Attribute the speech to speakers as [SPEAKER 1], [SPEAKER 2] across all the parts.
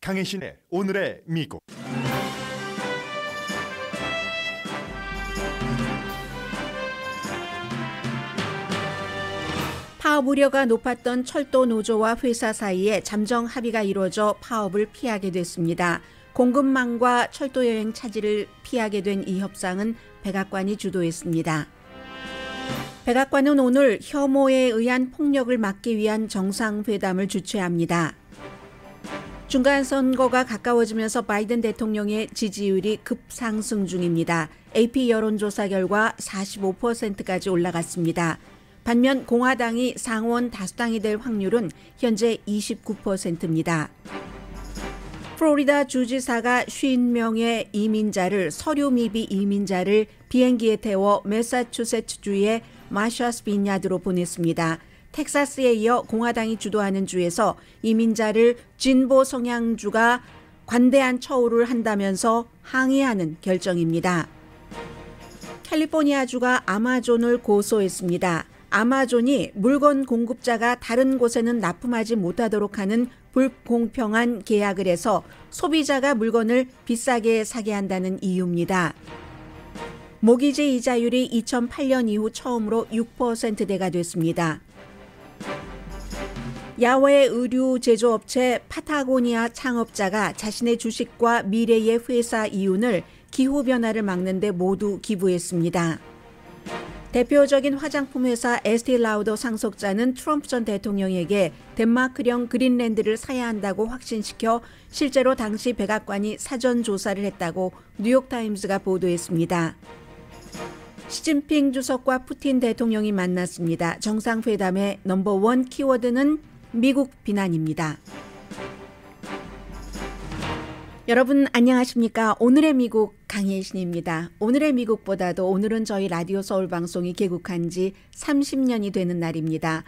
[SPEAKER 1] 강혜신의 오늘의 미국 파업 우려가 높았던 철도 노조와 회사 사이에 잠정 합의가 이루어져 파업을 피하게 됐습니다. 공급망과 철도 여행 차질을 피하게 된 이 협상은 백악관이 주도했습니다. 백악관은 오늘 혐오에 의한 폭력을 막기 위한 정상회담을 주최합니다. 중간 선거가 가까워지면서 바이든 대통령의 지지율이 급상승 중입니다. AP 여론조사 결과 45%까지 올라갔습니다. 반면 공화당이 상원 다수당이 될 확률은 현재 29%입니다. 플로리다 주지사가 50명의 이민자를 서류 미비 이민자를 비행기에 태워 매사추세츠주의 마샤스 빈야드로 보냈습니다. 텍사스에 이어 공화당이 주도하는 주에서 이민자를 진보 성향주가 관대한 처우를 한다면서 항의하는 결정입니다. 캘리포니아주가 아마존을 고소했습니다. 아마존이 물건 공급자가 다른 곳에는 납품하지 못하도록 하는 불공평한 계약을 해서 소비자가 물건을 비싸게 사게 한다는 이유입니다. 모기지 이자율이 2008년 이후 처음으로 6%대가 됐습니다. 야외 의류 제조업체 파타고니아 창업자가 자신의 주식과 미래의 회사 이윤을 기후변화를 막는데 모두 기부했습니다. 대표적인 화장품 회사 에스티 라우더 상속자는 트럼프 전 대통령에게 덴마크령 그린랜드를 사야 한다고 확신시켜 실제로 당시 백악관이 사전 조사를 했다고 뉴욕타임스가 보도했습니다. 시진핑 주석과 푸틴 대통령이 만났습니다. 정상회담의 넘버원 키워드는 미국 비난입니다. 여러분 안녕하십니까? 오늘의 미국 강혜신입니다. 오늘의 미국보다도 오늘은 저희 라디오 서울 방송이 개국한 지 30년이 되는 날입니다.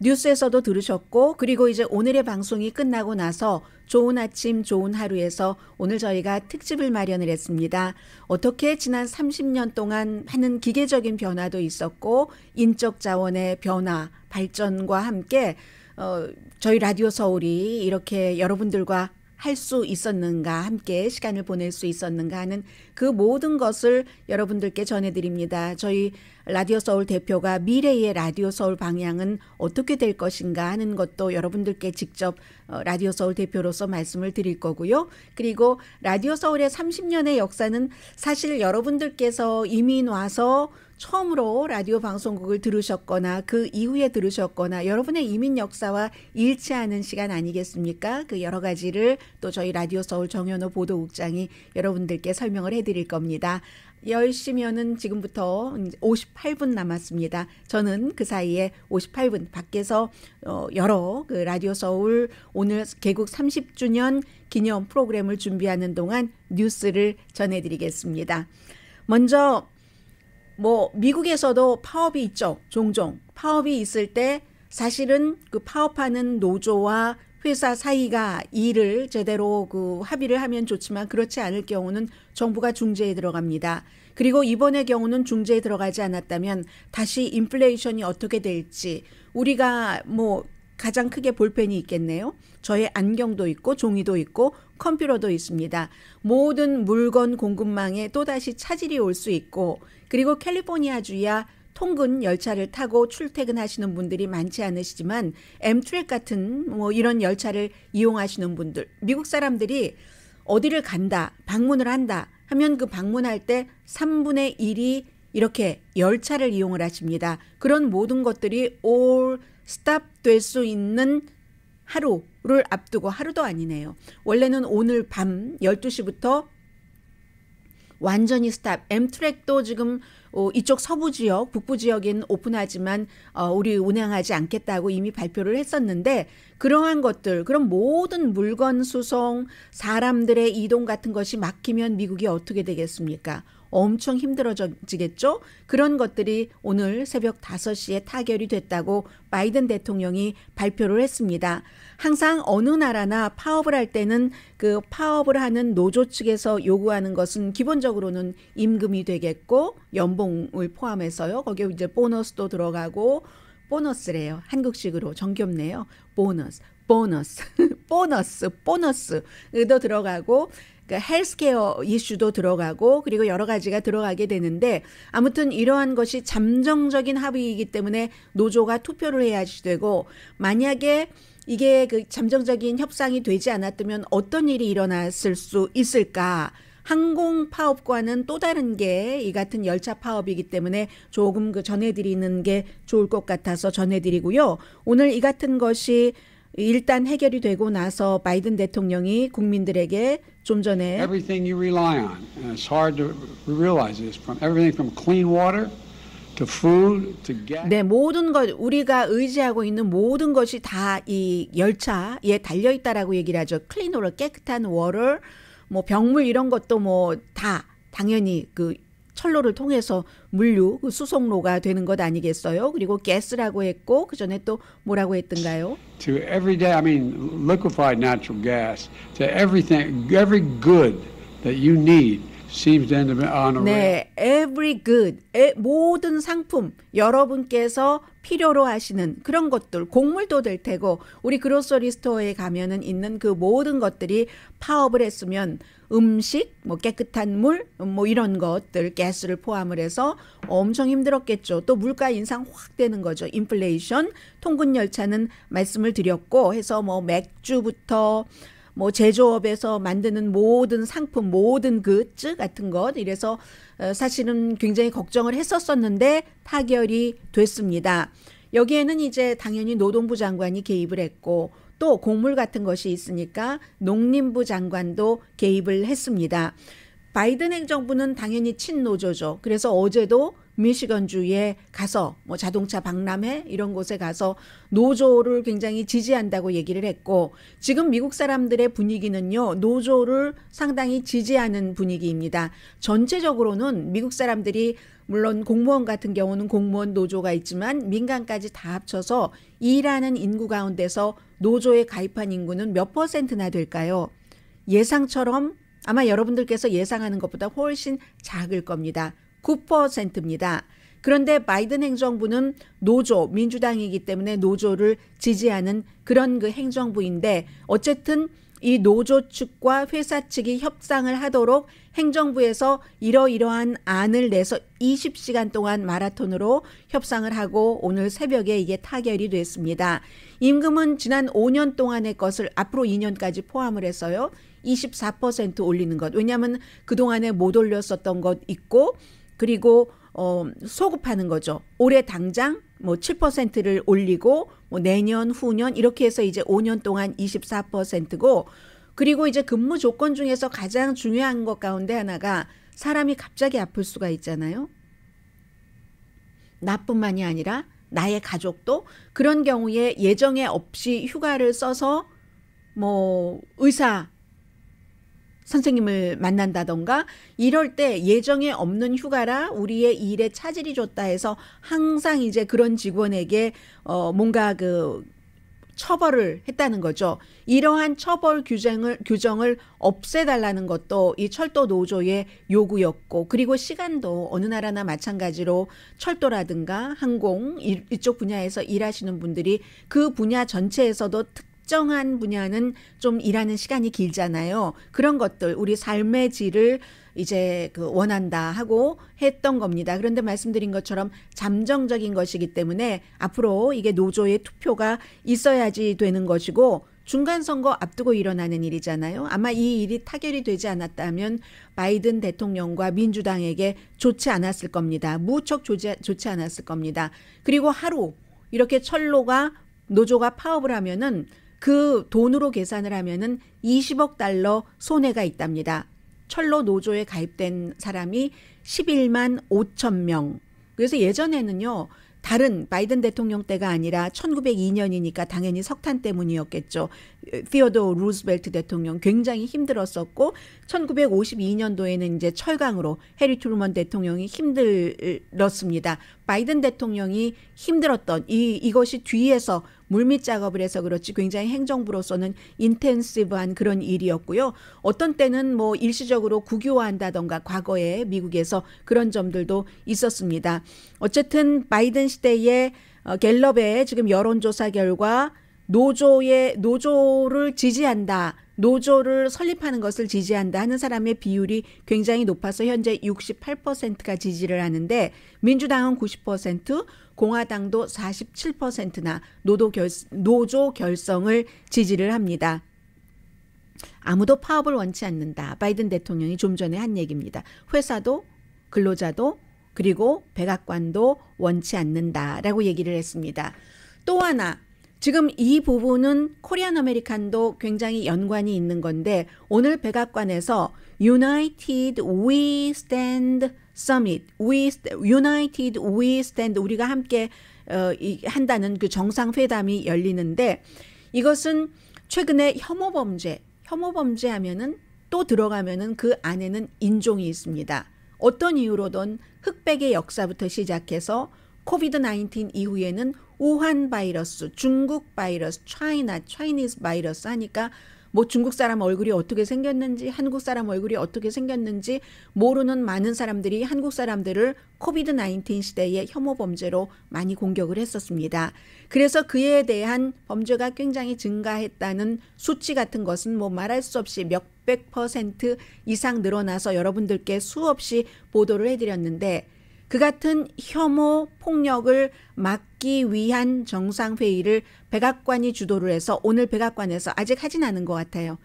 [SPEAKER 1] 뉴스에서도 들으셨고 그리고 이제 오늘의 방송이 끝나고 나서 좋은 아침 좋은 하루에서 오늘 저희가 특집을 마련을 했습니다. 어떻게 지난 30년 동안 하는 기계적인 변화도 있었고 인적 자원의 변화, 발전과 함께 어, 저희 라디오 서울이 이렇게 여러분들과 할 수 있었는가, 함께 시간을 보낼 수 있었는가 하는 그 모든 것을 여러분들께 전해드립니다. 저희 라디오 서울 대표가 미래의 라디오 서울 방향은 어떻게 될 것인가 하는 것도 여러분들께 직접 어, 라디오 서울 대표로서 말씀을 드릴 거고요. 그리고 라디오 서울의 30년의 역사는 사실 여러분들께서 이민 와서 처음으로 라디오 방송국을 들으셨거나 그 이후에 들으셨거나 여러분의 이민 역사와 일치하는 시간 아니겠습니까? 그 여러 가지를 또 저희 라디오 서울 정현호 보도국장이 여러분들께 설명을 해드릴 겁니다. 10시면은 지금부터 58분 남았습니다. 저는 그 사이에 58분 밖에서 어, 여러 그 라디오 서울 오늘 개국 30주년 기념 프로그램을 준비하는 동안 뉴스를 전해드리겠습니다. 먼저 뭐 미국에서도 파업이 있죠. 종종 파업이 있을 때 사실은 그 파업하는 노조와 회사 사이가 일을 제대로 그 합의를 하면 좋지만 그렇지 않을 경우는 정부가 중재에 들어갑니다. 그리고 이번의 경우는 중재에 들어가지 않았다면 다시 인플레이션이 어떻게 될지 우리가 뭐 가장 크게 볼펜이 있겠네요. 저의 안경도 있고 종이도 있고 컴퓨터도 있습니다. 모든 물건 공급망에 또다시 차질이 올 수 있고 그리고 캘리포니아주야 통근 열차를 타고 출퇴근하시는 분들이 많지 않으시지만 엠트랙 같은 뭐 이런 열차를 이용하시는 분들 미국 사람들이 어디를 간다 방문을 한다 하면 그 방문할 때 3분의 1이 이렇게 열차를 이용을 하십니다. 그런 모든 것들이 올 스탑 될 수 있는 하루를 앞두고 하루도 아니네요. 원래는 오늘 밤 12시부터 완전히 스탑. 엠트랙도 지금 어, 이쪽 서부 지역, 북부 지역인 오픈하지만 어, 우리 운행하지 않겠다고 이미 발표를 했었는데 그러한 것들, 그럼 모든 물건 수송, 사람들의 이동 같은 것이 막히면 미국이 어떻게 되겠습니까? 엄청 힘들어지겠죠? 그런 것들이 오늘 새벽 5시에 타결이 됐다고 바이든 대통령이 발표를 했습니다. 항상 어느 나라나 파업을 할 때는 그 파업을 하는 노조 측에서 요구하는 것은 기본적으로는 임금이 되겠고 연봉을 포함해서요. 거기에 이제 보너스도 들어가고 보너스래요. 한국식으로 정겹네요. 보너스, 보너스, 보너스, 보너스도 들어가고 그 헬스케어 이슈도 들어가고 그리고 여러 가지가 들어가게 되는데 아무튼 이러한 것이 잠정적인 합의이기 때문에 노조가 투표를 해야지 되고 만약에 이게 그 잠정적인 협상이 되지 않았다면 어떤 일이 일어났을 수 있을까? 항공 파업과는 또 다른 게 이 같은 열차 파업이기 때문에 조금 그 전해드리는 게 좋을 것 같아서 전해드리고요. 오늘 이 같은 것이 일단 해결이 되고 나서 바이든 대통령이 국민들에게 좀 전에 everything you rely on and it's hard to realize this from everything from clean water 네, 모든 것 우리가 의지하고 있는 모든 것이 다 이 열차에 달려 있다라고 얘기를 하죠. 클린오를 깨끗한 월을 뭐 병물 이런 것도 뭐 다 당연히 그 철로를 통해서 물류 그 수송로가 되는 것 아니겠어요? 그리고 가스라고 했고 그 전에 또 뭐라고 했던가요? To everyday, I mean liquefied natural gas, to everything, every good that you need. 네, every good, 모든 상품 여러분께서 필요로 하시는 그런 것들 곡물도 될 테고 우리 그로서리 스토어에 가면은 있는 그 모든 것들이 파업을 했으면 음식, 뭐 깨끗한 물, 뭐 이런 것들 가스를 포함을 해서 엄청 힘들었겠죠. 또 물가 인상 확 되는 거죠. 인플레이션, 통근 열차는 말씀을 드렸고 해서 뭐 맥주부터 뭐 제조업에서 만드는 모든 상품, 모든 그즈 같은 것 이래서 어, 사실은 굉장히 걱정을 했었었는데 타결이 됐습니다. 여기에는 이제 당연히 노동부 장관이 개입을 했고 또 곡물 같은 것이 있으니까 농림부 장관도 개입을 했습니다. 바이든 행정부는 당연히 친노조죠. 그래서 어제도 미시건주에 가서 뭐 자동차 박람회 이런 곳에 가서 노조를 굉장히 지지한다고 얘기를 했고 지금 미국 사람들의 분위기는요 노조를 상당히 지지하는 분위기입니다. 전체적으로는 미국 사람들이 물론 공무원 같은 경우는 공무원 노조가 있지만 민간까지 다 합쳐서 일하는 인구 가운데서 노조에 가입한 인구는 몇 퍼센트나 될까요? 예상처럼 아마 여러분들께서 예상하는 것보다 훨씬 작을 겁니다. 9%입니다. 그런데 바이든 행정부는 노조, 민주당이기 때문에 노조를 지지하는 그런 그 행정부인데 어쨌든 이 노조 측과 회사 측이 협상을 하도록 행정부에서 이러이러한 안을 내서 20시간 동안 마라톤으로 협상을 하고 오늘 새벽에 이게 타결이 됐습니다. 임금은 지난 5년 동안의 것을 앞으로 2년까지 포함을 해서요. 24% 올리는 것. 왜냐하면 그동안에 못 올렸었던 것 있고 그리고 어, 소급하는 거죠. 올해 당장 뭐 7%를 올리고 뭐 내년 후년 이렇게 해서 이제 5년 동안 24%고 그리고 이제 근무 조건 중에서 가장 중요한 것 가운데 하나가 사람이 갑자기 아플 수가 있잖아요. 나뿐만이 아니라 나의 가족도 그런 경우에 예정에 없이 휴가를 써서 뭐 의사 선생님을 만난다던가 이럴 때 예정에 없는 휴가라 우리의 일에 차질이 줬다 해서 항상 이제 그런 직원에게 어 뭔가 그 처벌을 했다는 거죠. 이러한 처벌 규정을 규정을 없애달라는 것도 이 철도 노조의 요구였고 그리고 시간도 어느 나라나 마찬가지로 철도라든가 항공 이, 쪽 분야에서 일하시는 분들이 그 분야 전체에서도 특 특정한 분야는 좀 일하는 시간이 길잖아요. 그런 것들 우리 삶의 질을 이제 그 원한다 하고 했던 겁니다. 그런데 말씀드린 것처럼 잠정적인 것이기 때문에 앞으로 이게 노조의 투표가 있어야지 되는 것이고 중간 선거 앞두고 일어나는 일이잖아요. 아마 이 일이 타결이 되지 않았다면 바이든 대통령과 민주당에게 좋지 않았을 겁니다. 무척 좋지, 좋지 않았을 겁니다. 그리고 하루 이렇게 철로가 노조가 파업을 하면은 그 돈으로 계산을 하면은 20억 달러 손해가 있답니다. 철로 노조에 가입된 사람이 11만 5천 명. 그래서 예전에는요. 다른 바이든 대통령 때가 아니라 1902년이니까 당연히 석탄 때문이었겠죠. 피어도 루스벨트 대통령 굉장히 힘들었었고 1952년도에는 이제 철강으로 해리 트루먼 대통령이 힘들었습니다. 바이든 대통령이 힘들었던 이 이것이 뒤에서 물밑 작업을 해서 그렇지 굉장히 행정부로서는 인텐시브한 그런 일이었고요. 어떤 때는 뭐 일시적으로 국유화한다던가 과거에 미국에서 그런 점들도 있었습니다. 어쨌든 바이든 시대에 어, 갤럽의 지금 여론조사 결과 노조의 노조를 지지한다. 노조를 설립하는 것을 지지한다 하는 사람의 비율이 굉장히 높아서 현재 68%가 지지를 하는데 민주당은 90%, 공화당도 47%나 노조, 결, 노조 결성을 지지를 합니다. 아무도 파업을 원치 않는다. 바이든 대통령이 좀 전에 한 얘기입니다. 회사도 근로자도 그리고 백악관도 원치 않는다라고 얘기를 했습니다. 또 하나 지금 이 부분은 코리안 아메리칸도 굉장히 연관이 있는 건데 오늘 백악관에서 United We Stand Summit, We United We Stand 우리가 함께 어, 이, 한다는 그 정상회담이 열리는데 이것은 최근에 혐오 범죄, 혐오 범죄 하면은 또 들어가면은 그 안에는 인종이 있습니다. 어떤 이유로든 흑백의 역사부터 시작해서 코비드 19 이후에는 우한 바이러스, 중국 바이러스, 차이나, 차이니스 바이러스 하니까 뭐 중국 사람 얼굴이 어떻게 생겼는지 한국 사람 얼굴이 어떻게 생겼는지 모르는 많은 사람들이 한국 사람들을 코비드 19 시대의 혐오 범죄로 많이 공격을 했었습니다. 그래서 그에 대한 범죄가 굉장히 증가했다는 수치 같은 것은 뭐 말할 수 없이 몇백 퍼센트 이상 늘어나서 여러분들께 수없이 보도를 해드렸는데 그 같은 혐오 폭력을 막기 위한 정상회의를 백악관이 주도를 해서 오늘 백악관에서 아직 하진 않은 것 같아요.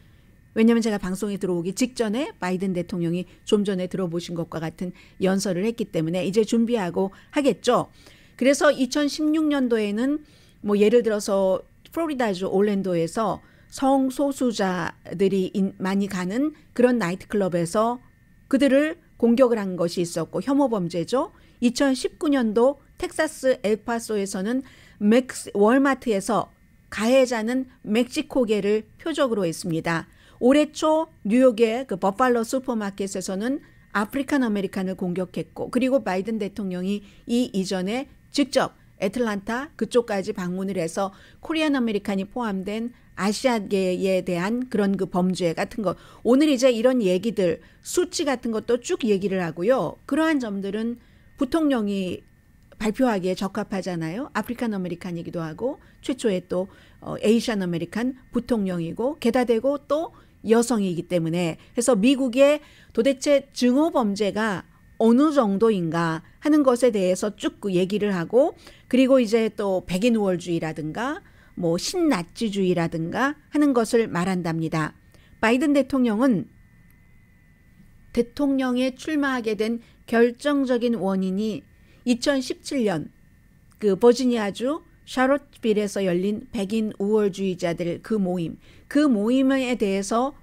[SPEAKER 1] 왜냐하면 제가 방송에 들어오기 직전에 바이든 대통령이 좀 전에 들어보신 것과 같은 연설을 했기 때문에 이제 준비하고 하겠죠. 그래서 2016년도에는 뭐 예를 들어서 플로리다주 올랜도에서 성소수자들이 많이 가는 그런 나이트클럽에서 그들을 공격을 한 것이 있었고 혐오 범죄죠. 2019년도 텍사스 엘파소에서는 맥스, 월마트에서 가해자는 멕시코계를 표적으로 했습니다. 올해 초 뉴욕의 그 버팔로 슈퍼마켓에서는 아프리칸 아메리칸을 공격했고 그리고 바이든 대통령이 이 이전에 직접 애틀란타 그쪽까지 방문을 해서 코리안 아메리칸이 포함된 아시아계에 대한 그런 그 범죄 같은 것 오늘 이제 이런 얘기들 수치 같은 것도 쭉 얘기를 하고요. 그러한 점들은 부통령이 발표하기에 적합하잖아요. 아프리칸 아메리칸이기도 하고 최초의 또 어, 에이시안 아메리칸 부통령이고 게다대고 또 여성이기 때문에 해서 미국의 도대체 증오 범죄가 어느 정도인가 하는 것에 대해서 쭉 그 얘기를 하고 그리고 이제 또 백인 우월주의라든가 뭐 신나치주의라든가 하는 것을 말한답니다. 바이든 대통령은 대통령에 출마하게 된 결정적인 원인이 2017년 그 버지니아주 샤롯빌에서 열린 백인 우월주의자들 그 모임, 그 모임에 대해서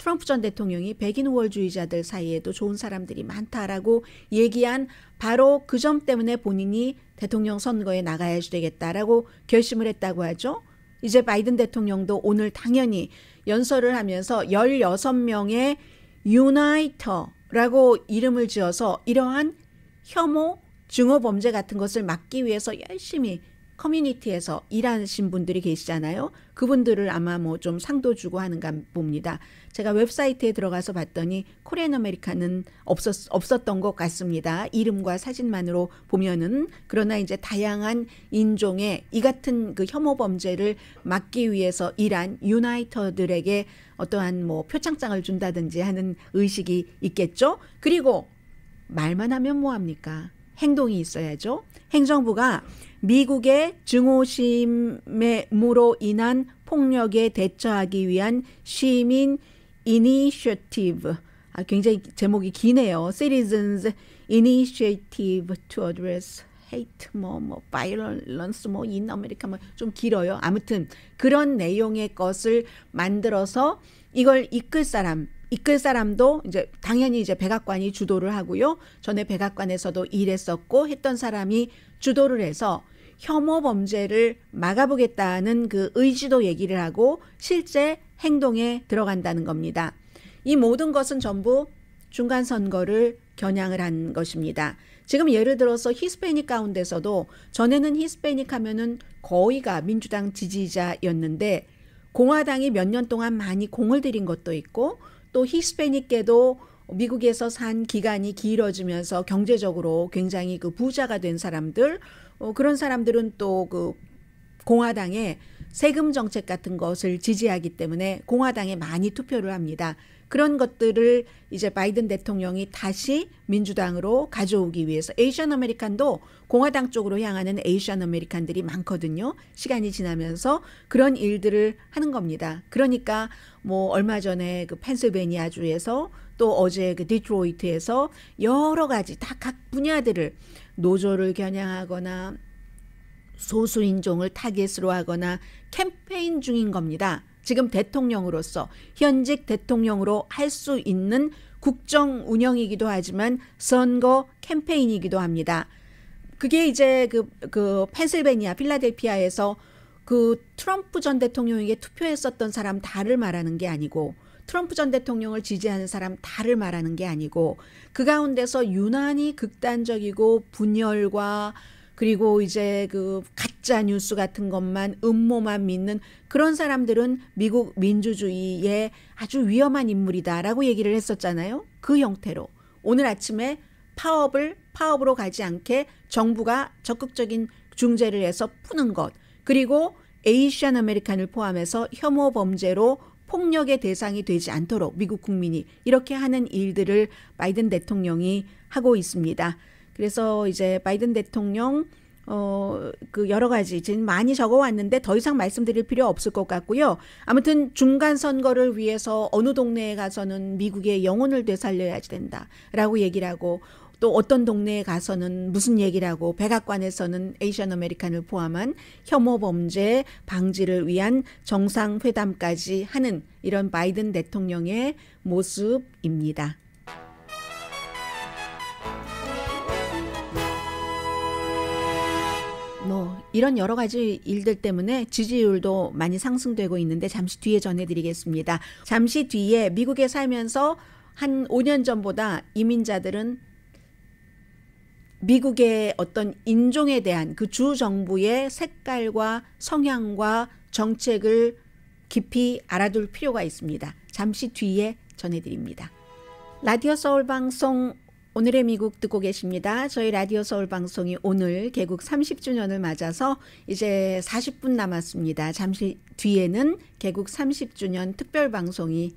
[SPEAKER 1] 트럼프 전 대통령이 백인 우월주의자들 사이에도 좋은 사람들이 많다라고 얘기한 바로 그 점 때문에 본인이 대통령 선거에 나가야 지 되겠다라고 결심을 했다고 하죠. 이제 바이든 대통령도 오늘 당연히 연설을 하면서 16명의 유나이터라고 이름을 지어서 이러한 혐오, 증오 범죄 같은 것을 막기 위해서 열심히 커뮤니티에서 일하신 분들이 계시잖아요. 그분들을 아마 뭐 좀 상도 주고 하는가 봅니다. 제가 웹사이트에 들어가서 봤더니 코리안 아메리카는 없었, 없었던 것 같습니다. 이름과 사진만으로 보면은. 그러나 이제 다양한 인종의 이 같은 그 혐오 범죄를 막기 위해서 일한 유나이터들에게 어떠한 뭐 표창장을 준다든지 하는 의식이 있겠죠. 그리고 말만 하면 뭐합니까? 행동이 있어야죠. 행정부가 미국의 증오심으로 인한 폭력에 대처하기 위한 시민 이니셔티브 아, 굉장히 제목이 기네요. Citizens Initiative to Address Hate, 뭐, 뭐, Violence, 뭐, In America, 뭐좀 길어요. 아무튼 그런 내용의 것을 만들어서 이걸 이끌 사람 이끌 사람도 이제 당연히 이제 백악관이 주도를 하고요. 전에 백악관에서도 일했었고 했던 사람이 주도를 해서 혐오 범죄를 막아보겠다는 그 의지도 얘기를 하고 실제 행동에 들어간다는 겁니다. 이 모든 것은 전부 중간 선거를 겨냥을 한 것입니다. 지금 예를 들어서 히스패닉 가운데서도 전에는 히스패닉 하면은 거의가 민주당 지지자였는데 공화당이 몇 년 동안 많이 공을 들인 것도 있고 또 히스패닉계도 미국에서 산 기간이 길어지면서 경제적으로 굉장히 그 부자가 된 사람들 어, 그런 사람들은 또 그 공화당의 세금 정책 같은 것을 지지하기 때문에 공화당에 많이 투표를 합니다. 그런 것들을 이제 바이든 대통령이 다시 민주당으로 가져오기 위해서 에이션 아메리칸도 공화당 쪽으로 향하는 에이션 아메리칸들이 많거든요. 시간이 지나면서 그런 일들을 하는 겁니다. 그러니까 뭐 얼마 전에 그 펜실베니아 주에서 또 어제 그 디트로이트에서 여러 가지 다 각 분야들을 노조를 겨냥하거나 소수인종을 타겟으로 하거나 캠페인 중인 겁니다. 지금 대통령으로서 현직 대통령으로 할 수 있는 국정 운영이기도 하지만 선거 캠페인이기도 합니다. 그게 이제 그, 그 펜실베니아 필라델피아에서 그 트럼프 전 대통령에게 투표했었던 사람 다를 말하는 게 아니고 트럼프 전 대통령을 지지하는 사람 다를 말하는 게 아니고 그 가운데서 유난히 극단적이고 분열과 그리고 이제 그 가짜 뉴스 같은 것만 음모만 믿는 그런 사람들은 미국 민주주의에 아주 위험한 인물이다라고 얘기를 했었잖아요. 그 형태로 오늘 아침에 파업을 파업으로 가지 않게 정부가 적극적인 중재를 해서 푸는 것 그리고 에이시안 아메리칸을 포함해서 혐오 범죄로 폭력의 대상이 되지 않도록 미국 국민이 이렇게 하는 일들을 바이든 대통령이 하고 있습니다. 그래서 이제 바이든 대통령 어, 그 여러 가지 지금 많이 적어왔는데 더 이상 말씀드릴 필요 없을 것 같고요. 아무튼 중간 선거를 위해서 어느 동네에 가서는 미국의 영혼을 되살려야 지 된다라고 얘기를 하고 또 어떤 동네에 가서는 무슨 얘기라고 백악관에서는 에이션 아메리칸을 포함한 혐오 범죄 방지를 위한 정상회담까지 하는 이런 바이든 대통령의 모습입니다. 뭐 이런 여러 가지 일들 때문에 지지율도 많이 상승되고 있는데 잠시 뒤에 전해드리겠습니다. 잠시 뒤에 미국에 살면서 한 5년 전보다 이민자들은 미국의 어떤 인종에 대한 그 주 정부의 색깔과 성향과 정책을 깊이 알아둘 필요가 있습니다. 잠시 뒤에 전해드립니다. 라디오 서울 방송 오늘의 미국 듣고 계십니다. 저희 라디오 서울 방송이 오늘 개국 30주년을 맞아서 이제 40분 남았습니다. 잠시 뒤에는 개국 30주년 특별 방송이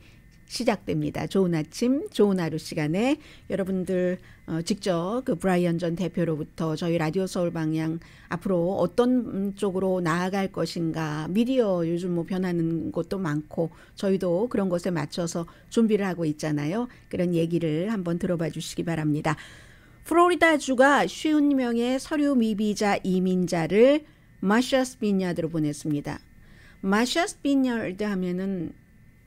[SPEAKER 1] 시작됩니다. 좋은 아침, 좋은 하루 시간에 여러분들 어, 직접 그 브라이언 전 대표로부터 저희 라디오 서울 방향 앞으로 어떤 쪽으로 나아갈 것인가 미디어 요즘 뭐 변하는 것도 많고 저희도 그런 것에 맞춰서 준비를 하고 있잖아요. 그런 얘기를 한번 들어봐 주시기 바랍니다. 플로리다주가 쉬운 명의 서류 미비자 이민자를 마셔스비냐드로 보냈습니다. 마셔스비냐드 하면은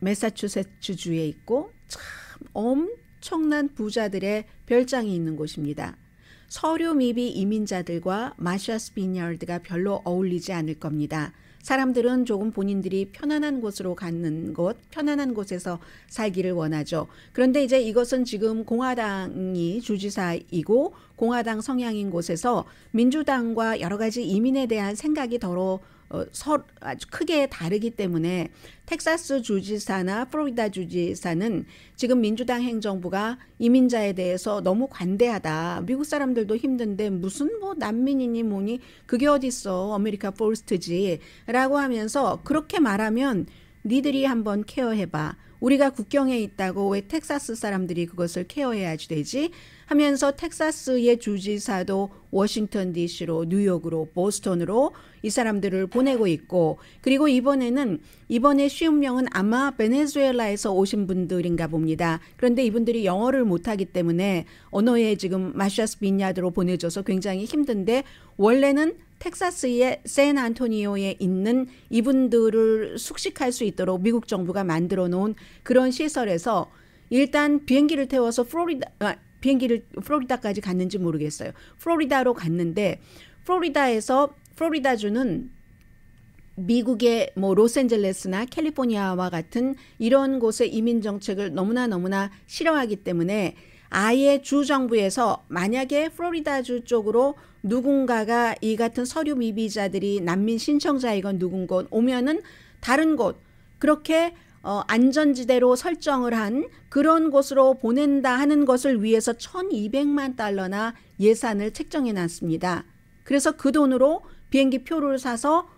[SPEAKER 1] 메사추세츠주에 있고 참 엄청난 부자들의 별장이 있는 곳입니다. 서류 미비 이민자들과 마샤스 비니얼드가 별로 어울리지 않을 겁니다. 사람들은 조금 본인들이 편안한 곳으로 가는 곳, 편안한 곳에서 살기를 원하죠. 그런데 이제 이것은 지금 공화당이 주지사이고 공화당 성향인 곳에서 민주당과 여러 가지 이민에 대한 생각이 더러 어, 서, 아주 크게 다르기 때문에 텍사스 주지사나 플로리다 주지사는 지금 민주당 행정부가 이민자에 대해서 너무 관대하다. 미국 사람들도 힘든데 무슨 뭐 난민이니 뭐니 그게 어딨어. 아메리카 포스트지. 라고 하면서 그렇게 말하면 니들이 한번 케어해봐. 우리가 국경에 있다고 왜 텍사스 사람들이 그것을 케어해야지 되지? 하면서 텍사스의 주지사도 워싱턴 DC로 뉴욕으로 보스턴으로 이 사람들을 보내고 있고 그리고 이번에는 이번에 쉬운 명은 아마 베네수엘라에서 오신 분들인가 봅니다. 그런데 이분들이 영어를 못하기 때문에 언어에 지금 마샤스 빈야드로 보내줘서 굉장히 힘든데 원래는 텍사스의 샌안토니오에 있는 이분들을 숙식할 수 있도록 미국 정부가 만들어 놓은 그런 시설에서 일단 비행기를 태워서 플로리다 아, 비행기를 플로리다까지 갔는지 모르겠어요. 플로리다로 갔는데 플로리다에서 플로리다 주는 미국의 뭐 로스앤젤레스나 캘리포니아와 같은 이런 곳의 이민 정책을 너무나 너무나 싫어하기 때문에 아예 주 정부에서 만약에 플로리다주 쪽으로 누군가가 이 같은 서류 미비자들이 난민 신청자이건 누군건 오면은 다른 곳 그렇게 어, 안전지대로 설정을 한 그런 곳으로 보낸다 하는 것을 위해서 1200만 달러나 예산을 책정해 놨습니다. 그래서 그 돈으로 비행기 표를 사서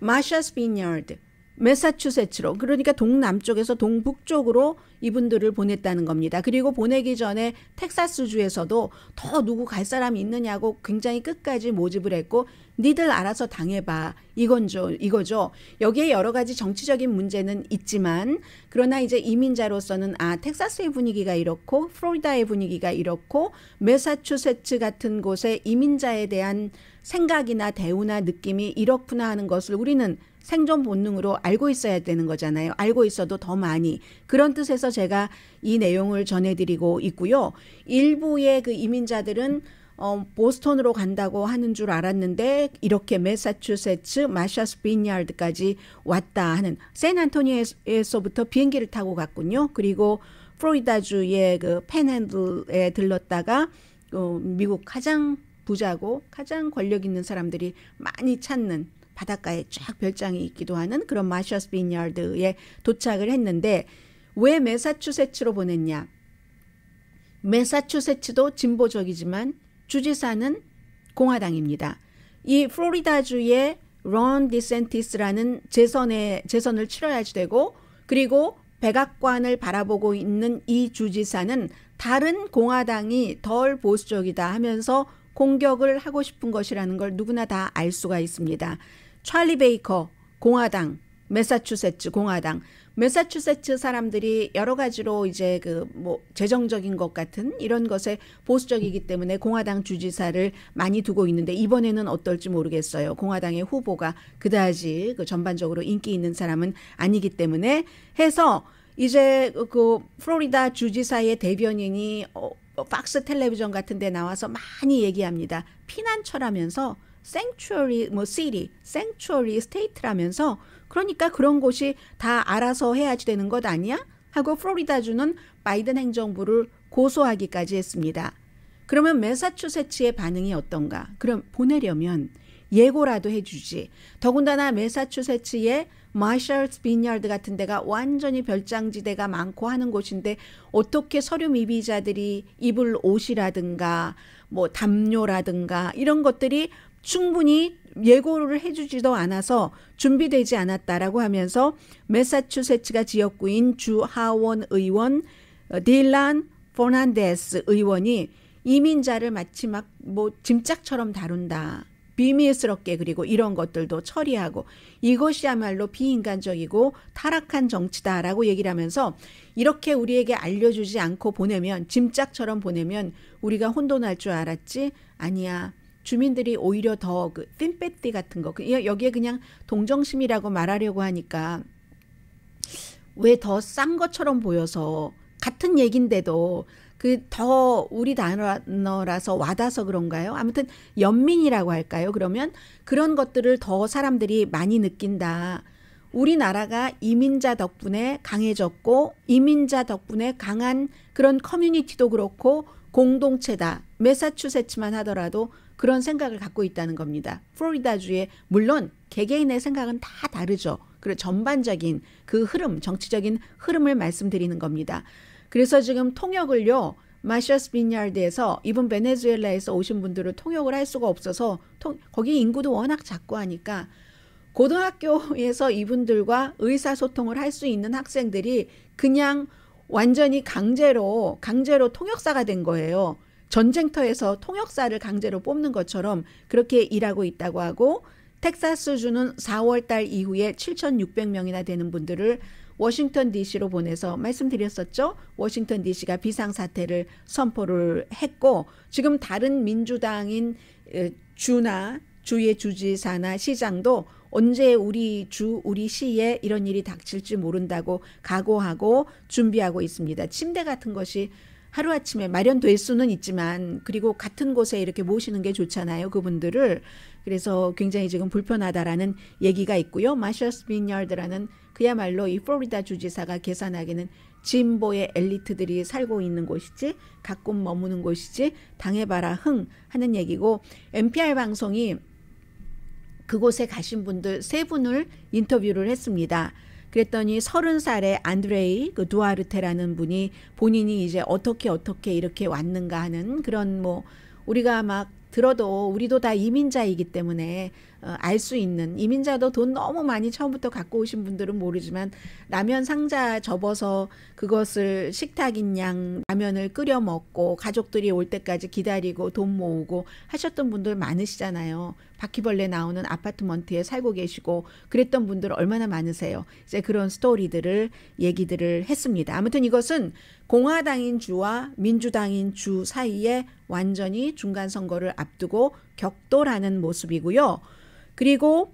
[SPEAKER 1] 마샤스 비니어드 메사추세츠로 그러니까 동남쪽에서 동북쪽으로 이분들을 보냈다는 겁니다. 그리고 보내기 전에 텍사스주에서도 더 누구 갈 사람이 있느냐고 굉장히 끝까지 모집을 했고 니들 알아서 당해봐 이건죠 이거죠. 여기에 여러 가지 정치적인 문제는 있지만 그러나 이제 이민자로서는 아 텍사스의 분위기가 이렇고 플로리다의 분위기가 이렇고 메사추세츠 같은 곳의 이민자에 대한 생각이나 대우나 느낌이 이렇구나 하는 것을 우리는 생존 본능으로 알고 있어야 되는 거잖아요. 알고 있어도 더 많이. 그런 뜻에서 제가 이 내용을 전해드리고 있고요. 일부의 그 이민자들은 어, 보스턴으로 간다고 하는 줄 알았는데 이렇게 메사추세츠 마샤스 비니아드까지 왔다 하는 샌안토니에서부터 비행기를 타고 갔군요. 그리고 플로리다주의 그 펜핸들에 들렀다가 어, 미국 가장 부자고 가장 권력 있는 사람들이 많이 찾는 바닷가에 쫙 별장이 있기도 하는 그런 마셔스 비니야드에 도착을 했는데 왜 메사추세츠로 보냈냐? 메사추세츠도 진보적이지만 주지사는 공화당입니다. 이 플로리다주의 런 디센티스라는 재선에 재선을 치러야지 되고 그리고 백악관을 바라보고 있는 이 주지사는 다른 공화당이 덜 보수적이다 하면서 공격을 하고 싶은 것이라는 걸 누구나 다 알 수가 있습니다. 찰리 베이커 공화당 메사추세츠 공화당 메사추세츠 사람들이 여러 가지로 이제 그 뭐 재정적인 것 같은 이런 것에 보수적이기 때문에 공화당 주지사를 많이 두고 있는데 이번에는 어떨지 모르겠어요. 공화당의 후보가 그다지 그 전반적으로 인기 있는 사람은 아니기 때문에 해서 이제 그 플로리다 주지사의 대변인이 어, 어 박스 텔레비전 같은 데 나와서 많이 얘기합니다. 피난처라면서 sanctuary 뭐 city, sanctuary state라면서 그러니까 그런 곳이 다 알아서 해야지 되는 것 아니야? 하고 플로리다주는 바이든 행정부를 고소하기까지 했습니다. 그러면 메사추세츠의 반응이 어떤가? 그럼 보내려면 예고라도 해주지. 더군다나 메사추세츠의 마셜스 빈야드 같은 데가 완전히 별장지대가 많고 하는 곳인데 어떻게 서류 미비자들이 입을 옷이라든가 뭐 담요라든가 이런 것들이 충분히 예고를 해주지도 않아서 준비되지 않았다라고 하면서 메사추세츠가 지역구인 주 하원 의원 어, 딜란 포난데스 의원이 이민자를 마치 막뭐 짐짝처럼 다룬다. 비밀스럽게 그리고 이런 것들도 처리하고 이것이야말로 비인간적이고 타락한 정치다라고 얘기를 하면서 이렇게 우리에게 알려주지 않고 보내면 짐짝처럼 보내면 우리가 혼돈할 줄 알았지 아니야 주민들이 오히려 더그 핀빼띠 같은 거 여기에 그냥 동정심이라고 말하려고 하니까 왜 더 싼 것처럼 보여서 같은 얘긴데도 그 더 우리 단어라서 와닿아서 그런가요? 아무튼 연민이라고 할까요? 그러면 그런 것들을 더 사람들이 많이 느낀다. 우리나라가 이민자 덕분에 강해졌고 이민자 덕분에 강한 그런 커뮤니티도 그렇고 공동체다. 매사추세츠만 하더라도 그런 생각을 갖고 있다는 겁니다. 플로리다주에 물론 개개인의 생각은 다 다르죠. 그리고 전반적인 그 흐름, 정치적인 흐름을 말씀드리는 겁니다. 그래서 지금 통역을요. 마셔스 비냐르드에서 이분 베네수엘라에서 오신 분들을 통역을 할 수가 없어서 통, 거기 인구도 워낙 작고 하니까 고등학교에서 이분들과 의사소통을 할 수 있는 학생들이 그냥 완전히 강제로 강제로 통역사가 된 거예요. 전쟁터에서 통역사를 강제로 뽑는 것처럼 그렇게 일하고 있다고 하고 텍사스주는 4월 달 이후에 7,600명이나 되는 분들을 워싱턴 DC로 보내서 말씀드렸었죠. 워싱턴 DC가 비상 사태를 선포를 했고 지금 다른 민주당인 주나 주의 주지사나 시장도 언제 우리 주, 우리 시에 이런 일이 닥칠지 모른다고 각오하고 준비하고 있습니다. 침대 같은 것이 하루아침에 마련 될 수는 있지만 그리고 같은 곳에 이렇게 모시는 게 좋잖아요. 그분들을. 그래서 굉장히 지금 불편하다라는 얘기가 있고요. 마셔스 니얼드라는 그야말로 이 플로리다 주지사가 계산하기는 진보의 엘리트들이 살고 있는 곳이지 가끔 머무는 곳이지 당해봐라 흥 하는 얘기고 NPR 방송이 그곳에 가신 분들 세 분을 인터뷰를 했습니다. 그랬더니 서른 살에 안드레이 그 두아르테라는 분이 본인이 이제 어떻게 어떻게 이렇게 왔는가 하는 그런 뭐 우리가 막 들어도 우리도 다 이민자이기 때문에 어, 알 수 있는 이민자도 돈 너무 많이 처음부터 갖고 오신 분들은 모르지만 라면 상자 접어서 그것을 식탁인 양 라면을 끓여 먹고 가족들이 올 때까지 기다리고 돈 모으고 하셨던 분들 많으시잖아요. 바퀴벌레 나오는 아파트먼트에 살고 계시고 그랬던 분들 얼마나 많으세요. 이제 그런 스토리들을 얘기들을 했습니다. 아무튼 이것은 공화당인 주와 민주당인 주 사이에 완전히 중간 선거를 앞두고 격돌하는 모습이고요. 그리고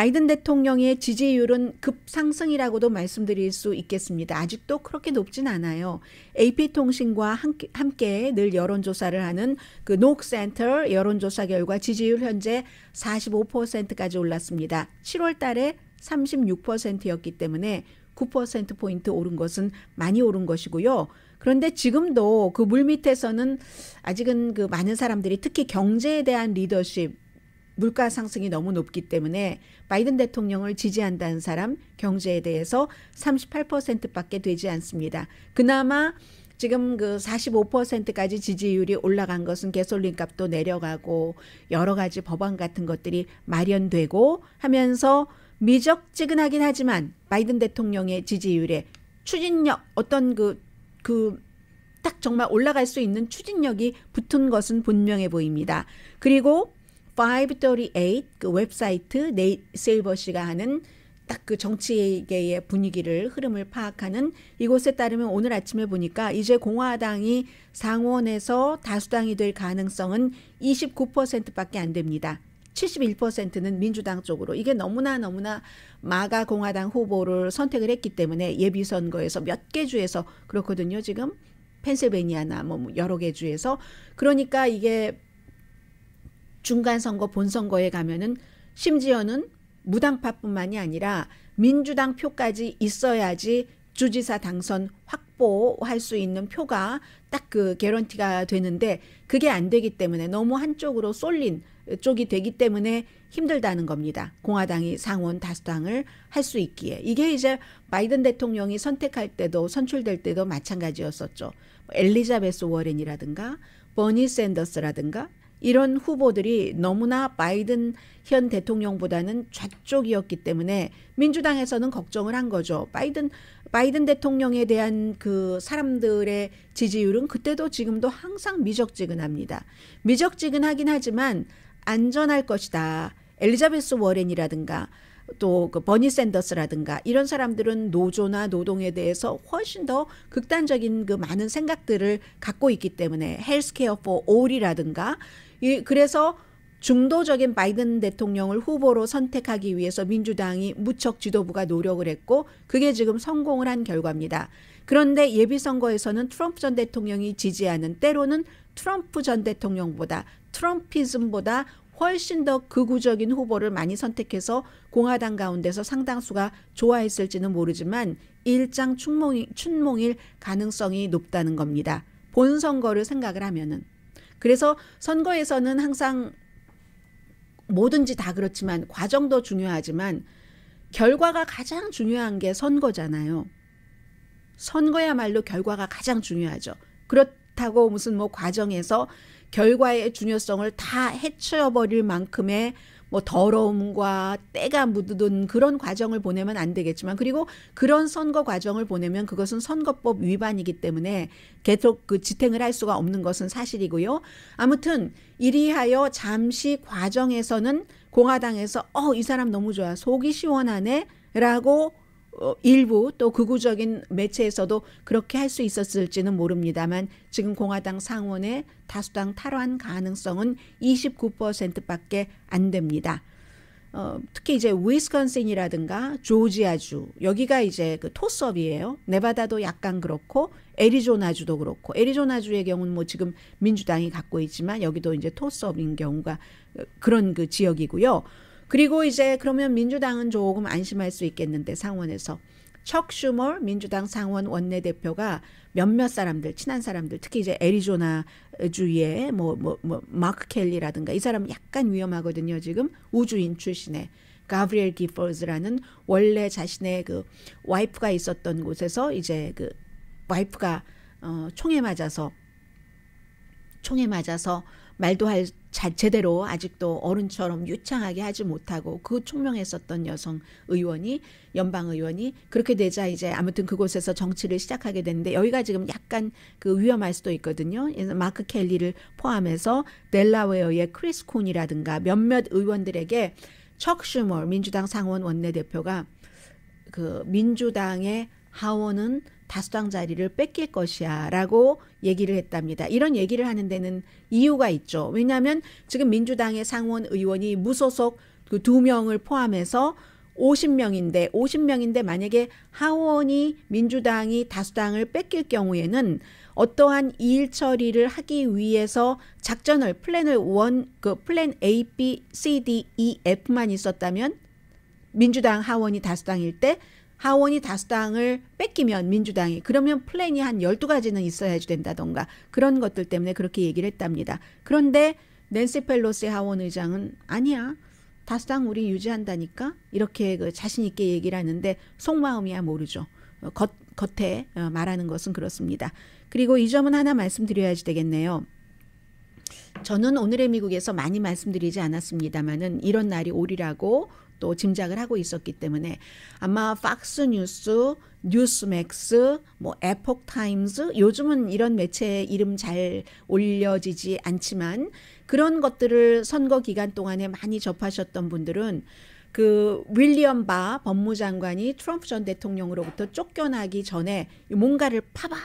[SPEAKER 1] 바이든 대통령의 지지율은 급상승이라고도 말씀드릴 수 있겠습니다. 아직도 그렇게 높진 않아요. AP통신과 함께 늘 여론조사를 하는 그 녹센터 여론조사 결과 지지율 현재 45%까지 올랐습니다. 7월 달에 36%였기 때문에 9%포인트 오른 것은 많이 오른 것이고요. 그런데 지금도 그 물밑에서는 아직은 그 많은 사람들이 특히 경제에 대한 리더십, 물가 상승이 너무 높기 때문에 바이든 대통령을 지지한다는 사람 경제에 대해서 38%밖에 되지 않습니다. 그나마 지금 그 45%까지 지지율이 올라간 것은 개솔린 값도 내려가고 여러 가지 법안 같은 것들이 마련되고 하면서 미적지근하긴 하지만 바이든 대통령의 지지율에 추진력 어떤 그 그 딱 정말 올라갈 수 있는 추진력이 붙은 것은 분명해 보입니다. 그리고 538그 웹사이트 네이세이버 씨가 하는 딱 그 정치계의 분위기를 흐름을 파악하는 이곳에 따르면 오늘 아침에 보니까 이제 공화당이 상원에서 다수당이 될 가능성은 29%밖에 안 됩니다. 71%는 민주당 쪽으로 이게 너무나 너무나 마가 공화당 후보를 선택을 했기 때문에 예비 선거에서 몇 개 주에서 그렇거든요. 지금 펜실베니아나 뭐 여러 개 주에서 그러니까 이게 중간선거 본선거에 가면은 심지어는 무당파뿐만이 아니라 민주당 표까지 있어야지 주지사 당선 확보할 수 있는 표가 딱 그 개런티가 되는데 그게 안 되기 때문에 너무 한쪽으로 쏠린 쪽이 되기 때문에 힘들다는 겁니다. 공화당이 상원 다수당을 할 수 있기에 이게 이제 바이든 대통령이 선택할 때도 선출될 때도 마찬가지였었죠. 뭐 엘리자베스 워렌이라든가 버니 샌더스라든가 이런 후보들이 너무나 바이든 현 대통령보다는 좌쪽이었기 때문에 민주당에서는 걱정을 한 거죠. 바이든 바이든 대통령에 대한 그 사람들의 지지율은 그때도 지금도 항상 미적지근합니다. 미적지근하긴 하지만 안전할 것이다. 엘리자베스 워렌이라든가 또 그 버니 샌더스라든가 이런 사람들은 노조나 노동에 대해서 훨씬 더 극단적인 그 많은 생각들을 갖고 있기 때문에 헬스케어 포 올이라든가 그래서 중도적인 바이든 대통령을 후보로 선택하기 위해서 민주당이 무척 지도부가 노력을 했고 그게 지금 성공을 한 결과입니다. 그런데 예비선거에서는 트럼프 전 대통령이 지지하는 때로는 트럼프 전 대통령보다 트럼피즘보다 훨씬 더 극우적인 후보를 많이 선택해서 공화당 가운데서 상당수가 좋아했을지는 모르지만 일장 춘 춘몽일 가능성이 높다는 겁니다. 본 선거를 생각을 하면은. 그래서 선거에서는 항상 뭐든지 다 그렇지만 과정도 중요하지만 결과가 가장 중요한 게 선거잖아요. 선거야말로 결과가 가장 중요하죠. 그렇다고 무슨 뭐 과정에서 결과의 중요성을 다 해쳐버릴 만큼의 뭐 더러움과 때가 묻은 그런 과정을 보내면 안 되겠지만 그리고 그런 선거 과정을 보내면 그것은 선거법 위반이기 때문에 계속 그 지탱을 할 수가 없는 것은 사실이고요. 아무튼 이리하여 잠시 과정에서는 공화당에서 어 이 사람 너무 좋아 속이 시원하네라고 어, 일부 또 극우적인 매체에서도 그렇게 할 수 있었을지는 모릅니다만 지금 공화당 상원의 다수당 탈환 가능성은 29%밖에 안 됩니다. 어, 특히 이제 위스콘신이라든가 조지아주 여기가 이제 그 토스업이에요. 네바다도 약간 그렇고 애리조나주도 그렇고 애리조나주의 경우는 뭐 지금 민주당이 갖고 있지만 여기도 이제 토스업인 경우가 그런 그 지역이고요. 그리고 이제 그러면 민주당은 조금 안심할 수 있겠는데 상원에서 척 슈머 민주당 상원 원내대표가 몇몇 사람들 친한 사람들 특히 이제 애리조나 주위에 뭐뭐 뭐, 뭐 마크 켈리라든가 이 사람 약간 위험하거든요 지금 우주인 출신의 가브리엘 기퍼즈라는 원래 자신의 그 와이프가 있었던 곳에서 이제 그 와이프가 어 총에 맞아서 총에 맞아서 말도 할 자체대로 아직도 어른처럼 유창하게 하지 못하고 그 총명했었던 여성 의원이 연방 의원이 그렇게 되자 이제 아무튼 그곳에서 정치를 시작하게 됐는데 여기가 지금 약간 그 위험할 수도 있거든요. 마크 켈리를 포함해서 델라웨어의 크리스 콘이라든가 몇몇 의원들에게 척슈멀 민주당 상원 원내대표가 그 민주당의 하원은 다수당 자리를 뺏길 것이야라고 얘기를 했답니다. 이런 얘기를 하는 데는 이유가 있죠. 왜냐하면 지금 민주당의 상원 의원이 무소속 그 두 명을 포함해서 50명인데 50명인데 만약에 하원이 민주당이 다수당을 뺏길 경우에는 어떠한 일 처리를 하기 위해서 작전을 플랜을 원 그 플랜 A, B, C, D, E, F만 있었다면 민주당 하원이 다수당일 때 하원이 다수당을 뺏기면 민주당이 그러면 플랜이 한 12가지는 있어야 된다던가 그런 것들 때문에 그렇게 얘기를 했답니다. 그런데 낸시 펠로시 하원 의장은 아니야. 다수당 우리 유지한다니까 이렇게 그 자신 있게 얘기를 하는데 속마음이야 모르죠. 어, 겉, 겉에 어, 말하는 것은 그렇습니다. 그리고 이 점은 하나 말씀드려야지 되겠네요. 저는 오늘의 미국에서 많이 말씀드리지 않았습니다마는 이런 날이 오리라고 또 짐작을 하고 있었기 때문에 아마 팍스 뉴스, 뉴스맥스, 뭐 에폭 타임즈 요즘은 이런 매체 의 이름 잘 올려지지 않지만 그런 것들을 선거 기간 동안에 많이 접하셨던 분들은 그 윌리엄 바 법무장관이 트럼프 전 대통령으로부터 쫓겨나기 전에 뭔가를 파봐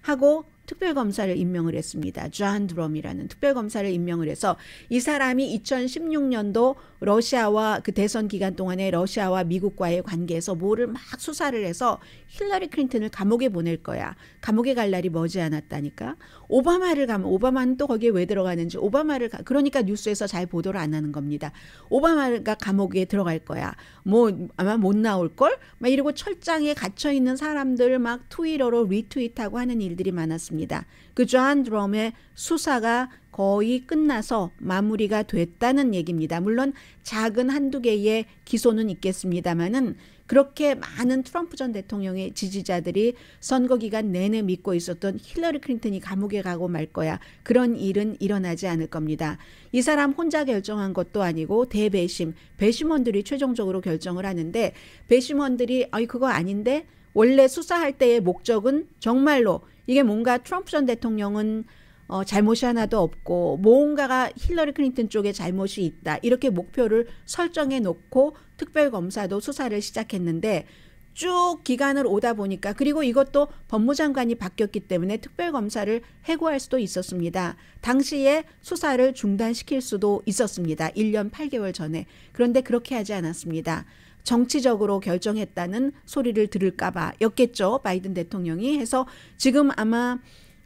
[SPEAKER 1] 하고 특별검사를 임명을 했습니다. 존 드럼이라는 특별검사를 임명을 해서 이 사람이 2016년도 러시아와 그 대선 기간 동안에 러시아와 미국과의 관계에서 뭐를 막 수사를 해서 힐러리 클린턴을 감옥에 보낼 거야. 감옥에 갈 날이 머지않았다니까. 오바마를 가면 오바마는 또 거기에 왜 들어가는지 오바마를 가, 그러니까 뉴스에서 잘 보도를 안 하는 겁니다. 오바마가 감옥에 들어갈 거야. 뭐 아마 못 나올 걸? 막 이러고 철장에 갇혀 있는 사람들 막 트위터로 리트윗하고 하는 일들이 많았습니다. 있습니다. 그존 드럼의 수사가 거의 끝나서 마무리가 됐다는 얘기입니다. 물론 작은 한두 개의 기소는 있겠습니다마는 그렇게 많은 트럼프 전 대통령의 지지자들이 선거 기간 내내 믿고 있었던 힐러리 클린턴이 감옥에 가고 말 거야. 그런 일은 일어나지 않을 겁니다. 이 사람 혼자 결정한 것도 아니고 대배심, 배심원들이 최종적으로 결정을 하는데 배심원들이 아이 그거 아닌데 원래 수사할 때의 목적은 정말로 이게 뭔가 트럼프 전 대통령은 어, 잘못이 하나도 없고 뭔가가 힐러리 클린턴 쪽에 잘못이 있다 이렇게 목표를 설정해 놓고 특별검사도 수사를 시작했는데 쭉 기간을 오다 보니까 그리고 이것도 법무장관이 바뀌었기 때문에 특별검사를 해고할 수도 있었습니다. 당시에 수사를 중단시킬 수도 있었습니다. 1년 8개월 전에. 그런데 그렇게 하지 않았습니다. 정치적으로 결정했다는 소리를 들을까봐였겠죠 바이든 대통령이 해서 지금 아마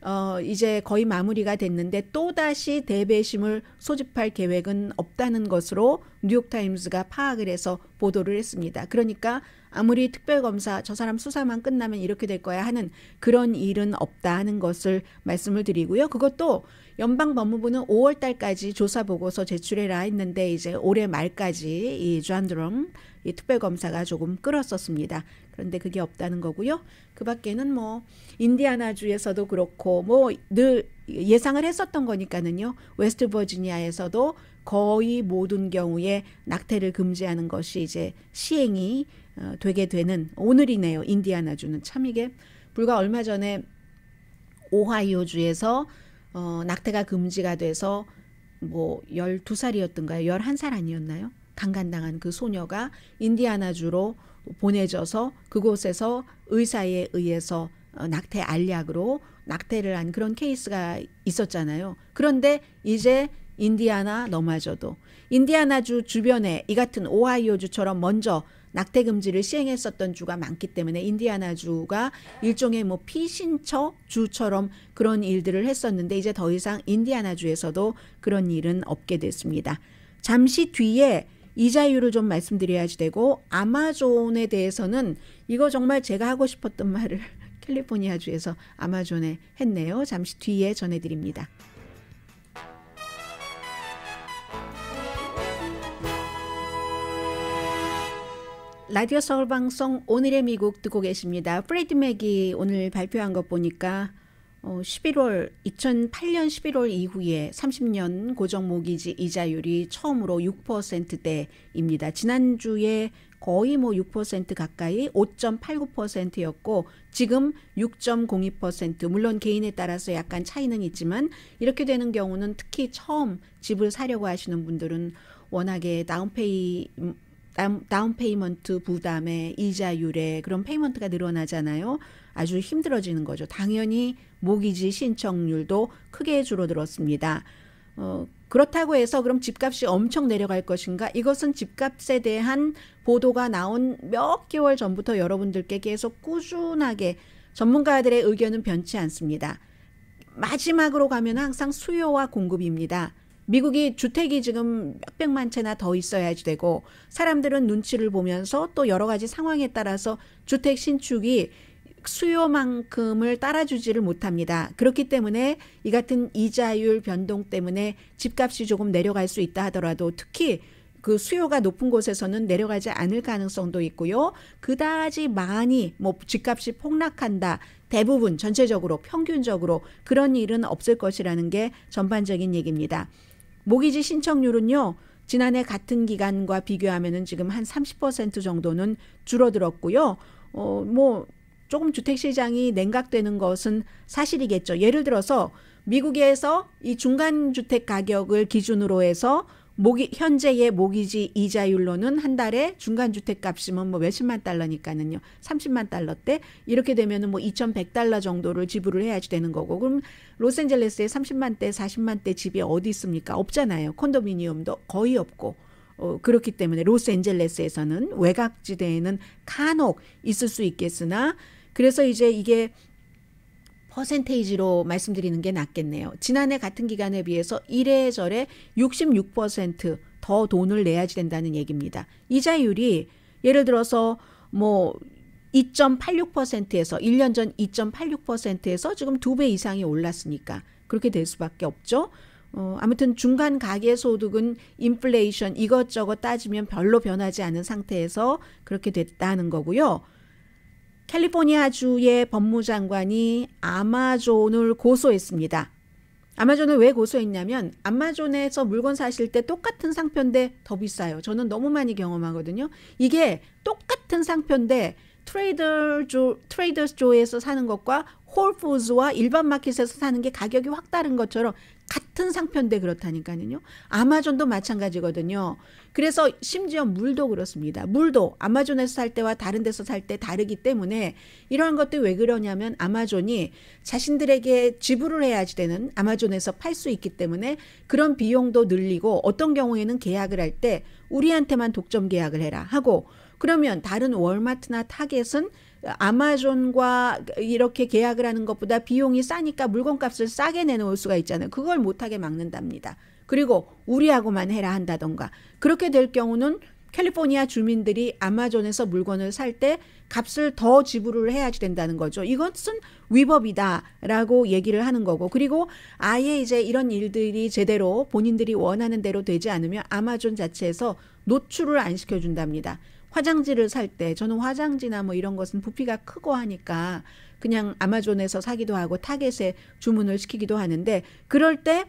[SPEAKER 1] 어, 이제 거의 마무리가 됐는데 또다시 대배심을 소집할 계획은 없다는 것으로 뉴욕타임스가 파악을 해서 보도를 했습니다. 그러니까 아무리 특별검사 저 사람 수사만 끝나면 이렇게 될 거야 하는 그런 일은 없다 하는 것을 말씀을 드리고요. 그것도 연방법무부는 5월 달까지 조사보고서 제출해라 했는데 이제 올해 말까지 이 주한드럼 이 특별검사가 조금 끌었었습니다. 그런데 그게 없다는 거고요. 그 밖에는 뭐 인디아나주에서도 그렇고 뭐 늘 예상을 했었던 거니까는요. 웨스트 버지니아에서도 거의 모든 경우에 낙태를 금지하는 것이 이제 시행이 어, 되게 되는 오늘이네요. 인디아나주는 참 이게 불과 얼마 전에 오하이오주에서 어, 낙태가 금지가 돼서 뭐 12살이었던가요? 11살 아니었나요? 강간당한 그 소녀가 인디아나주로 보내져서 그곳에서 의사에 의해서 어, 낙태 알약으로 낙태를 한 그런 케이스가 있었잖아요. 그런데 이제 인디아나 너마저도 인디아나주 주변에 이 같은 오하이오주처럼 먼저 낙태 금지를 시행했었던 주가 많기 때문에 인디아나주가 일종의 뭐 피신처 주처럼 그런 일들을 했었는데 이제 더 이상 인디아나주에서도 그런 일은 없게 됐습니다. 잠시 뒤에 이자율을 좀 말씀드려야지 되고 아마존에 대해서는 이거 정말 제가 하고 싶었던 말을 캘리포니아주에서 아마존에 했네요. 잠시 뒤에 전해드립니다. 라디오 서울 방송 오늘의 미국 듣고 계십니다. 프레디 맥이 오늘 발표한 것 보니까 어, 11월 2008년 11월 이후에 30년 고정 모기지 이자율이 처음으로 6%대입니다. 지난주에 거의 뭐 6% 가까이 5.89%였고 지금 6.02% 물론 개인에 따라서 약간 차이는 있지만 이렇게 되는 경우는 특히 처음 집을 사려고 하시는 분들은 워낙에 다운페이 음, 다운 페이먼트 부담에 이자율에 그런 페이먼트가 늘어나잖아요. 아주 힘들어지는 거죠. 당연히 모기지 신청률도 크게 줄어들었습니다. 어, 그렇다고 해서 그럼 집값이 엄청 내려갈 것인가? 이것은 집값에 대한 보도가 나온 몇 개월 전부터 여러분들께 계속 꾸준하게 전문가들의 의견은 변치 않습니다. 마지막으로 가면 항상 수요와 공급입니다. 미국이 주택이 지금 몇백만 채나 더 있어야지 되고 사람들은 눈치를 보면서 또 여러 가지 상황에 따라서 주택 신축이 수요만큼을 따라주지를 못합니다. 그렇기 때문에 이 같은 이자율 변동 때문에 집값이 조금 내려갈 수 있다 하더라도 특히 그 수요가 높은 곳에서는 내려가지 않을 가능성도 있고요. 그다지 많이 뭐 집값이 폭락한다. 대부분 전체적으로 평균적으로 그런 일은 없을 것이라는 게 전반적인 얘기입니다. 모기지 신청률은요. 지난해 같은 기간과 비교하면은 지금 한 30% 정도는 줄어들었고요. 어, 뭐 조금 주택 시장이 냉각되는 것은 사실이겠죠. 예를 들어서 미국에서 이 중간 주택 가격을 기준으로 해서 모기, 현재의 모기지 이자율로는 한 달에 중간 주택 값이면 뭐 몇십만 달러니까는요. 30만 달러때 이렇게 되면은 뭐 2,100달러 정도를 지불을 해야지 되는 거고. 그럼 로스앤젤레스에 30만 대, 40만 대 집이 어디 있습니까? 없잖아요. 콘도미니엄도 거의 없고. 어, 그렇기 때문에 로스앤젤레스에서는 외곽지대에는 간혹 있을 수 있겠으나 그래서 이제 이게 퍼센테이지로 말씀드리는 게 낫겠네요. 지난해 같은 기간에 비해서 이래저래 66%더 돈을 내야지 된다는 얘기입니다. 이자율이 예를 들어서 뭐 2.86%에서 1년 전 2.86%에서 지금 두 배 이상이 올랐으니까 그렇게 될 수밖에 없죠. 어, 아무튼 중간 가계 소득은 인플레이션 이것저것 따지면 별로 변하지 않은 상태에서 그렇게 됐다는 거고요. 캘리포니아주의 법무장관이 아마존을 고소했습니다. 아마존을 왜 고소했냐면 아마존에서 물건 사실 때 똑같은 상표인데 더 비싸요. 저는 너무 많이 경험하거든요. 이게 똑같은 상표인데 트레이더조, 트레이더스조에서 사는 것과 홀푸즈와 일반 마켓에서 사는 게 가격이 확 다른 것처럼 같은 상표인데 그렇다니까요. 아마존도 마찬가지거든요. 그래서 심지어 물도 그렇습니다. 물도 아마존에서 살 때와 다른 데서 살 때 다르기 때문에 이러한 것들이 왜 그러냐면 아마존이 자신들에게 지불을 해야지 되는 아마존에서 팔 수 있기 때문에 그런 비용도 늘리고 어떤 경우에는 계약을 할 때 우리한테만 독점 계약을 해라 하고 그러면 다른 월마트나 타겟은 아마존과 이렇게 계약을 하는 것보다 비용이 싸니까 물건값을 싸게 내놓을 수가 있잖아요. 그걸 못하게 막는답니다. 그리고 우리하고만 해라 한다던가 그렇게 될 경우는 캘리포니아 주민들이 아마존에서 물건을 살 때 값을 더 지불을 해야지 된다는 거죠. 이것은 위법이다라고 얘기를 하는 거고 그리고 아예 이제 이런 일들이 제대로 본인들이 원하는 대로 되지 않으면 아마존 자체에서 노출을 안 시켜준답니다. 화장지를 살 때 저는 화장지나 뭐 이런 것은 부피가 크고 하니까 그냥 아마존에서 사기도 하고 타겟에 주문을 시키기도 하는데 그럴 때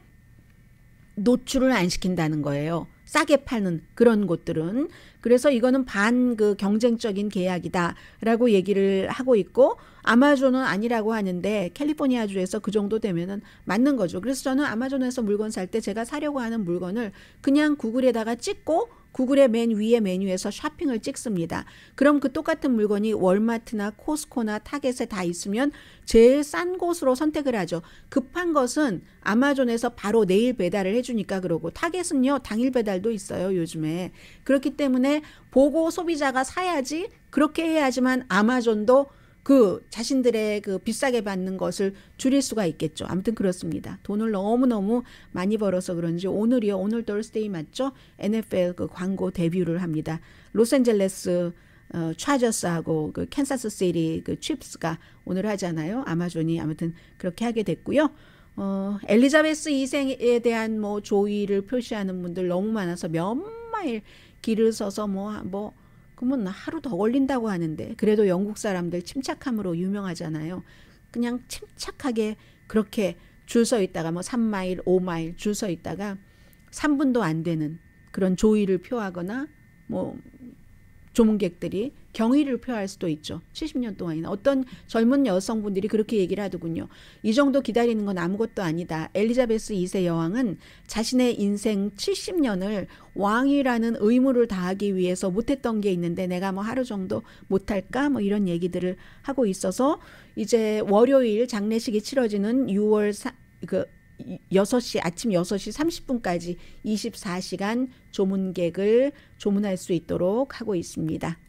[SPEAKER 1] 노출을 안 시킨다는 거예요. 싸게 파는 그런 곳들은 그래서 이거는 반 그 경쟁적인 계약이다라고 얘기를 하고 있고 아마존은 아니라고 하는데 캘리포니아 주에서 그 정도 되면은 맞는 거죠. 그래서 저는 아마존에서 물건 살 때 제가 사려고 하는 물건을 그냥 구글에다가 찍고 구글의 맨 위에 메뉴에서 쇼핑을 찍습니다. 그럼 그 똑같은 물건이 월마트나 코스코나 타겟에 다 있으면 제일 싼 곳으로 선택을 하죠. 급한 것은 아마존에서 바로 내일 배달을 해주니까 그러고 타겟은요 당일 배달도 있어요 요즘에 그렇기 때문에 보고 소비자가 사야지 그렇게 해야지만 아마존도 그 자신들의 그 비싸게 받는 것을 줄일 수가 있겠죠. 아무튼 그렇습니다. 돈을 너무너무 많이 벌어서 그런지 오늘이요. 오늘 덜스데이 맞죠? NFL 그 광고 데뷔를 합니다. 로스앤젤레스 어, 차저스하고 그 캔사스 시리 그 칩스가 오늘 하잖아요. 아마존이 아무튼 그렇게 하게 됐고요. 어, 엘리자베스 2세에 대한 뭐 조의를 표시하는 분들 너무 많아서 몇 마일 길을 서서 뭐뭐 뭐, 뭐 그러면 하루 더 걸린다고 하는데 그래도 영국 사람들 침착함으로 유명하잖아요. 그냥 침착하게 그렇게 줄 서 있다가 뭐 3마일, 5마일 줄 서 있다가 3분도 안 되는 그런 조의를 표하거나 뭐 조문객들이 경의를 표할 수도 있죠. 70년 동안이나 어떤 젊은 여성분들이 그렇게 얘기를 하더군요. 이 정도 기다리는 건 아무것도 아니다. 엘리자베스 2세 여왕은 자신의 인생 70년을 왕이라는 의무를 다하기 위해서 못했던 게 있는데 내가 뭐 하루 정도 못할까 뭐 이런 얘기들을 하고 있어서 이제 월요일 장례식이 치러지는 6월 사, 그 6시 아침 6시 30분까지 24시간 조문객을 조문할 수 있도록 하고 있습니다.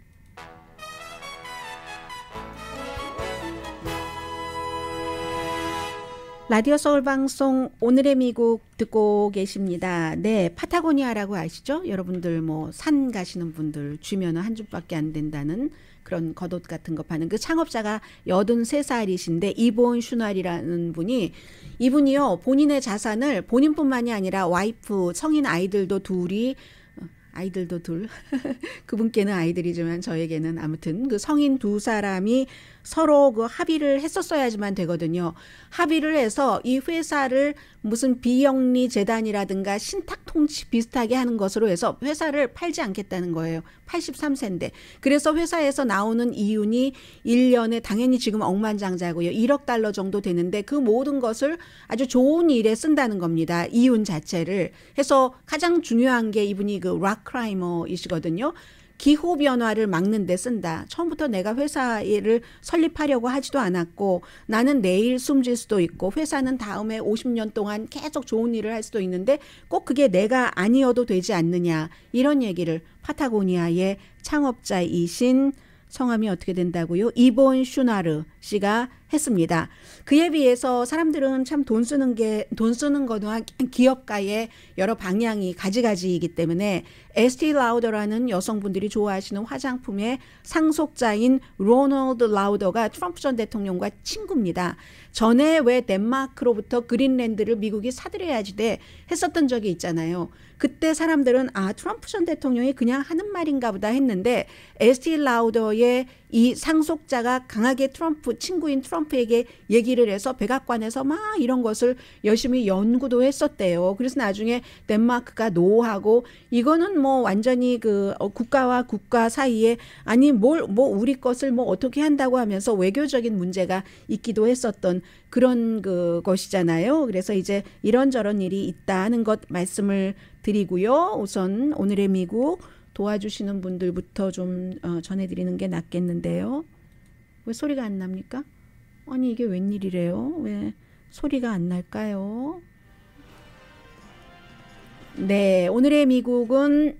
[SPEAKER 1] 라디오 서울 방송 오늘의 미국 듣고 계십니다. 네, 파타고니아라고 아시죠? 여러분들 뭐 산 가시는 분들 주면은 한 줍밖에 안 된다는 그런 겉옷 같은 거 파는 그 창업자가 83살이신데 이본 슈날이라는 분이 이분이요 본인의 자산을 본인뿐만이 아니라 와이프 성인 아이들도 둘이 아이들도 둘. 그분께는 아이들이지만 저에게는 아무튼 그 성인 두 사람이 서로 그 합의를 했었어야지만 되거든요. 합의를 해서 이 회사를 무슨 비영리 재단이라든가 신탁 통치 비슷하게 하는 것으로 해서 회사를 팔지 않겠다는 거예요. 83세인데. 그래서 회사에서 나오는 이윤이 1년에 당연히 지금 억만장자고요. 1억 달러 정도 되는데 그 모든 것을 아주 좋은 일에 쓴다는 겁니다. 이윤 자체를 해서 가장 중요한 게 이분이 그락 크라이머이시거든요. 기후 변화를 막는 데 쓴다. 처음부터 내가 회사를 설립하려고 하지도 않았고 나는 내일 숨질 수도 있고 회사는 다음에 50년 동안 계속 좋은 일을 할 수도 있는데 꼭 그게 내가 아니어도 되지 않느냐. 이런 얘기를 파타고니아의 창업자이신 성함이 어떻게 된다고요? 이본 슈나르 씨가 했습니다. 그에 비해서 사람들은 참 돈 쓰는 게 돈 쓰는 거나 기업가의 여러 방향이 가지가지이기 때문에 에스티 라우더라는 여성분들이 좋아하시는 화장품의 상속자인 로널드 라우더가 트럼프 전 대통령과 친구입니다. 전에 왜 덴마크로부터 그린랜드를 미국이 사들여야지 돼 했었던 적이 있잖아요. 그때 사람들은 아 트럼프 전 대통령이 그냥 하는 말인가 보다 했는데 에스티 라우더의 이 상속자가 강하게 트럼프 친구인 트럼프에게 얘기를 해서 백악관에서 막 이런 것을 열심히 연구도 했었대요. 그래서 나중에 덴마크가 노하고 이거는 뭐 완전히 그 어, 국가와 국가 사이에 아니 뭘 뭐 우리 것을 뭐 어떻게 한다고 하면서 외교적인 문제가 있기도 했었던 그런 그 것이잖아요. 그래서 이제 이런저런 일이 있다는 것 말씀을 드리고요. 우선 오늘의 미국 도와주시는 분들부터 좀 어, 전해드리는 게 낫겠는데요. 왜 소리가 안 납니까? 아니 이게 웬일이래요? 왜 소리가 안 날까요? 네, 오늘의 미국은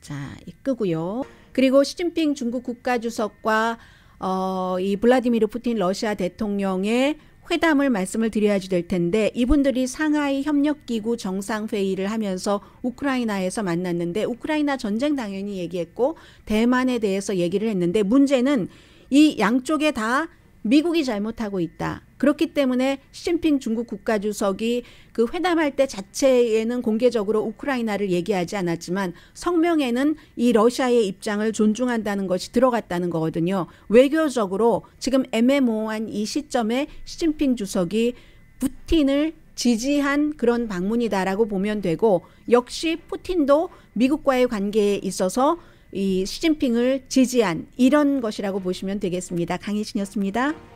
[SPEAKER 1] 자, 끄고요. 그리고 시진핑 중국 국가주석과 어, 이 블라디미르 푸틴 러시아 대통령의 회담을 말씀을 드려야지 될 텐데 이분들이 상하이 협력기구 정상회의를 하면서 우크라이나에서 만났는데 우크라이나 전쟁 당연히 얘기했고 대만에 대해서 얘기를 했는데 문제는 이 양쪽에 다 미국이 잘못하고 있다. 그렇기 때문에 시진핑 중국 국가주석이 그 회담할 때 자체에는 공개적으로 우크라이나를 얘기하지 않았지만 성명에는 이 러시아의 입장을 존중한다는 것이 들어갔다는 거거든요. 외교적으로 지금 애매모호한 이 시점에 시진핑 주석이 푸틴을 지지한 그런 방문이다라고 보면 되고 역시 푸틴도 미국과의 관계에 있어서 이 시진핑을 지지한 이런 것이라고 보시면 되겠습니다. 강희신이었습니다.